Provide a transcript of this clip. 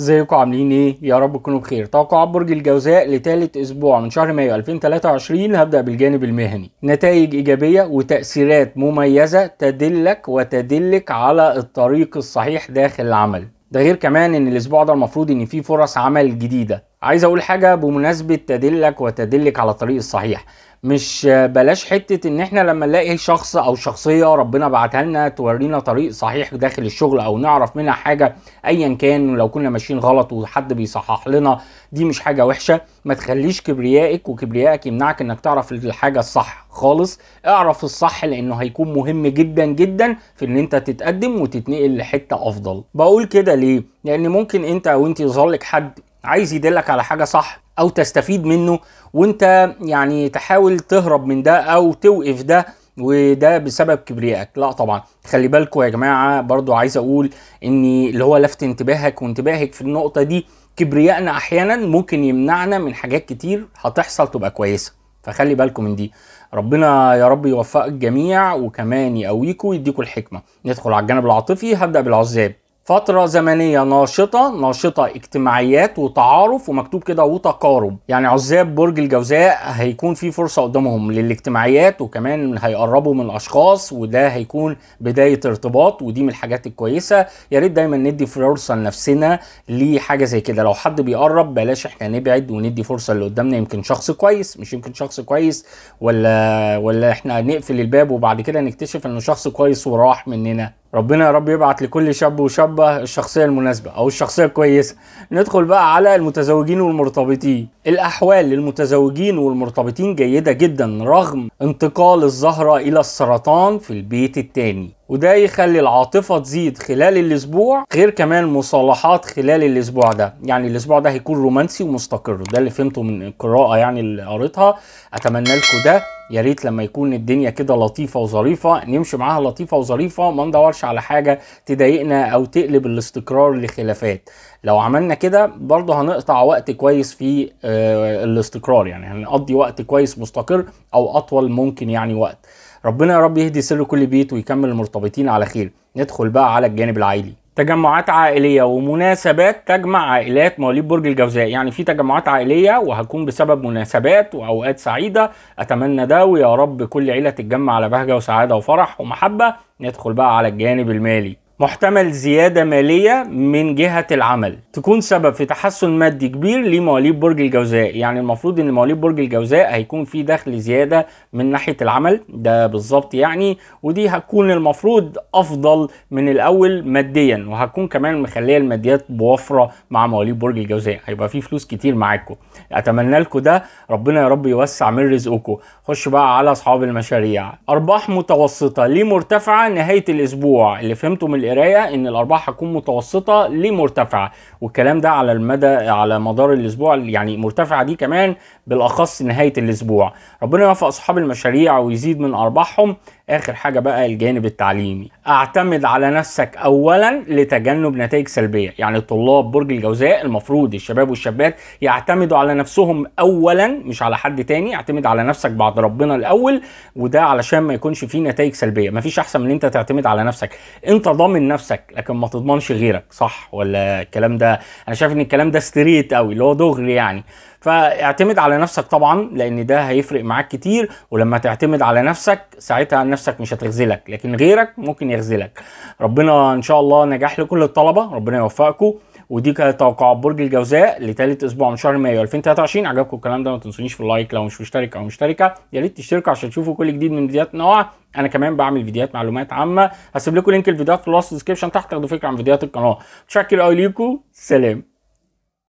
ازيكم عاملين ايه يا رب تكونوا بخير توقعات برج الجوزاء لثالث اسبوع من شهر مايو 2023 هبدا بالجانب المهني نتائج ايجابيه وتاثيرات مميزه تدلك وتدلك على الطريق الصحيح داخل العمل ده غير كمان ان الاسبوع ده المفروض ان فيه فرص عمل جديده عايز اقول حاجه بمناسبه تدلك وتدلك على الطريق الصحيح مش بلاش حته ان احنا لما نلاقي شخص او شخصيه ربنا بعتها لنا تورينا طريق صحيح داخل الشغل او نعرف منها حاجه ايا كان لو كنا ماشيين غلط وحد بيصحح لنا دي مش حاجه وحشه ما تخليش كبريائك وكبريائك يمنعك انك تعرف الحاجه الصح خالص اعرف الصح لانه هيكون مهم جدا جدا في ان انت تتقدم وتتنقل لحته افضل بقول كده ليه لان ممكن انت او انت يظهر لك حد عايز يدلك على حاجه صح او تستفيد منه وانت يعني تحاول تهرب من ده او توقف ده وده بسبب كبريائك لا طبعا خلي بالكوا يا جماعه برضو عايز اقول ان اللي هو لفت انتباهك وانتباهك في النقطه دي كبريائنا احيانا ممكن يمنعنا من حاجات كتير هتحصل تبقى كويسه فخلي بالكم من دي ربنا يا رب يوفق الجميع وكمان يقويكم ويديكم الحكمه ندخل على الجانب العاطفي هبدا بالعزاب فترة زمنية ناشطة ناشطة اجتماعيات وتعارف ومكتوب كده وتقارب يعني عزاب برج الجوزاء هيكون في فرصة قدامهم للاجتماعيات وكمان هيقربوا من أشخاص وده هيكون بداية ارتباط ودي من الحاجات الكويسة يا ريت دايما ندي فرصة لنفسنا لحاجة زي كده لو حد بيقرب بلاش احنا نبعد وندي فرصة اللي قدامنا يمكن شخص كويس مش يمكن شخص كويس ولا ولا احنا نقفل الباب وبعد كده نكتشف انه شخص كويس وراح مننا ربنا يا رب يبعت لكل شاب وشابه الشخصيه المناسبه او الشخصيه الكويسه ندخل بقى على المتزوجين والمرتبطين الاحوال للمتزوجين والمرتبطين جيده جدا رغم انتقال الزهره الى السرطان في البيت التاني وده يخلي العاطفة تزيد خلال الأسبوع غير كمان مصالحات خلال الأسبوع ده يعني الأسبوع ده هيكون رومانسي ومستقر ده اللي فهمته من القراءة يعني اللي قريتها أتمنى لكم ده يا ريت لما يكون الدنيا كده لطيفه وظريفه نمشي معاها لطيفه وظريفه ما ندورش على حاجه تضايقنا او تقلب الاستقرار لخلافات لو عملنا كده برضه هنقطع وقت كويس في آه، الاستقرار يعني هنقضي وقت كويس مستقر او اطول ممكن يعني وقت ربنا يا رب يهدي سر كل بيت ويكمل المرتبطين على خير ندخل بقى على الجانب العائلي تجمعات عائليه ومناسبات تجمع عائلات مواليد برج الجوزاء يعني في تجمعات عائليه وهكون بسبب مناسبات واوقات سعيده اتمنى ده ويا رب كل عيله تتجمع على بهجه وسعاده وفرح ومحبه ندخل بقى على الجانب المالي محتمل زيادة مالية من جهة العمل تكون سبب في تحسن مادي كبير لمواليد برج الجوزاء يعني المفروض ان مواليد برج الجوزاء هيكون في دخل زيادة من ناحية العمل ده بالظبط يعني ودي هتكون المفروض افضل من الاول ماديا وهتكون كمان مخلية الماديات بوفرة مع مواليد برج الجوزاء هيبقى في فلوس كتير معاكم اتمنى لكم ده ربنا يا رب يوسع من رزقكم خش بقى على اصحاب المشاريع ارباح متوسطة ليه مرتفعة نهاية الاسبوع اللي فهمته من القرايه ان الارباح هتكون متوسطه لمرتفعه والكلام ده على المدى على مدار الاسبوع يعني مرتفعه دي كمان بالاخص نهايه الاسبوع ربنا يوفق اصحاب المشاريع ويزيد من ارباحهم اخر حاجه بقى الجانب التعليمي اعتمد على نفسك اولا لتجنب نتائج سلبيه يعني طلاب برج الجوزاء المفروض الشباب والشابات يعتمدوا على نفسهم اولا مش على حد تاني اعتمد على نفسك بعد ربنا الاول وده علشان ما يكونش فيه نتائج سلبيه مفيش احسن من انت تعتمد على نفسك انت ضامن نفسك لكن ما تضمنش غيرك صح ولا الكلام ده انا شايف ان الكلام ده ستريت قوي اللي هو دغري يعني فاعتمد على نفسك طبعا لان ده هيفرق معاك كتير ولما تعتمد على نفسك ساعتها نفسك مش هتغزلك لكن غيرك ممكن يغزلك ربنا ان شاء الله نجاح لكل الطلبه ربنا يوفقكم ودي كانت توقعات برج الجوزاء لثالث اسبوع من شهر مايو 2023 عجبكم الكلام ده ما تنسونيش في اللايك لو مش مشترك او مشتركه يا ريت تشتركوا عشان تشوفوا كل جديد من فيديوهات نوع انا كمان بعمل فيديوهات معلومات عامه هسيب لكم لينك الفيديوهات في الوصف ديسكربشن تحت تاخدوا فكره عن فيديوهات القناه متشكر قوي ليكم سلام